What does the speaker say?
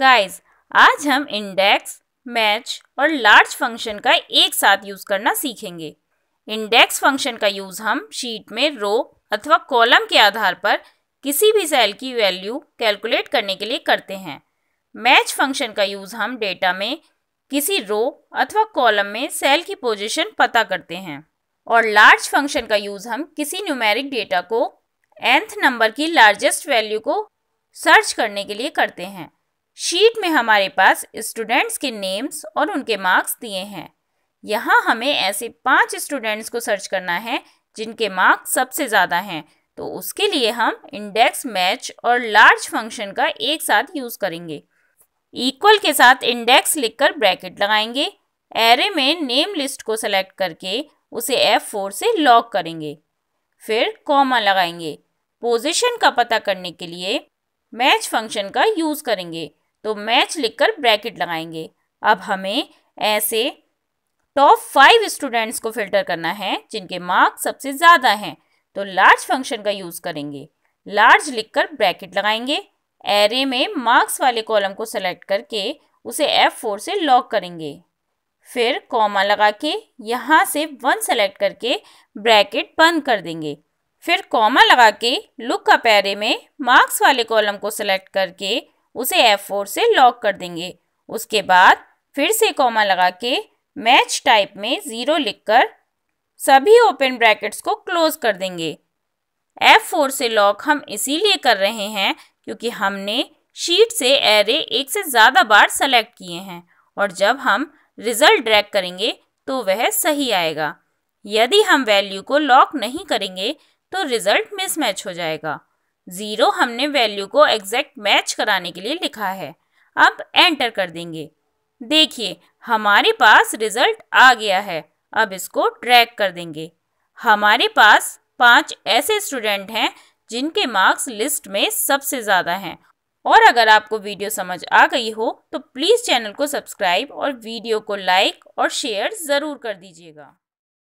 guys आज हम index match और लार्ज फंक्शन का एक साथ यूज़ करना सीखेंगे इंडेक्स फंक्शन का यूज़ हम शीट में रो अथवा कॉलम के आधार पर किसी भी सेल की वैल्यू कैलकुलेट करने के लिए करते हैं मैच फंक्शन का यूज़ हम डेटा में किसी रो अथवा कॉलम में सेल की पोजीशन पता करते हैं और लार्ज फंक्शन का यूज़ हम किसी न्यूमेरिक डेटा को एंथ नंबर की लार्जेस्ट वैल्यू को सर्च करने के लिए करते हैं शीट में हमारे पास स्टूडेंट्स के नेम्स और उनके मार्क्स दिए हैं यहाँ हमें ऐसे पांच स्टूडेंट्स को सर्च करना है जिनके मार्क्स सबसे ज़्यादा हैं तो उसके लिए हम इंडेक्स मैच और लार्ज फंक्शन का एक साथ यूज़ करेंगे इक्वल के साथ इंडेक्स लिखकर ब्रैकेट लगाएंगे एरे में नेम लिस्ट को सेलेक्ट करके उसे फोर से लॉक करेंगे फिर कॉमा लगाएंगे पोजिशन का पता करने के लिए मैच फंक्शन का यूज़ करेंगे तो मैच लिखकर ब्रैकेट लगाएंगे अब हमें ऐसे टॉप फाइव स्टूडेंट्स को फिल्टर करना है जिनके मार्क्स सबसे ज़्यादा हैं तो लार्ज फंक्शन का यूज़ करेंगे लार्ज लिखकर ब्रैकेट लगाएंगे एरे में मार्क्स वाले कॉलम को सेलेक्ट करके उसे F4 से लॉक करेंगे फिर कॉमा लगा के यहाँ से वन सेलेक्ट करके ब्रैकेट बंद कर देंगे फिर कॉमा लगा के लुक अप एरे में मार्क्स वाले कॉलम को सेलेक्ट करके उसे एफ फोर से लॉक कर देंगे उसके बाद फिर से कॉमा लगा के मैच टाइप में ज़ीरो लिखकर सभी ओपन ब्रैकेट्स को क्लोज कर देंगे एफ फोर से लॉक हम इसीलिए कर रहे हैं क्योंकि हमने शीट से एरे एक से ज़्यादा बार सेलेक्ट किए हैं और जब हम रिज़ल्ट ड्रैग करेंगे तो वह सही आएगा यदि हम वैल्यू को लॉक नहीं करेंगे तो रिज़ल्ट मिसमैच हो जाएगा ज़ीरो हमने वैल्यू को एग्जैक्ट मैच कराने के लिए लिखा है अब एंटर कर देंगे देखिए हमारे पास रिजल्ट आ गया है अब इसको ट्रैक कर देंगे हमारे पास पांच ऐसे स्टूडेंट हैं जिनके मार्क्स लिस्ट में सबसे ज़्यादा हैं और अगर आपको वीडियो समझ आ गई हो तो प्लीज़ चैनल को सब्सक्राइब और वीडियो को लाइक और शेयर ज़रूर कर दीजिएगा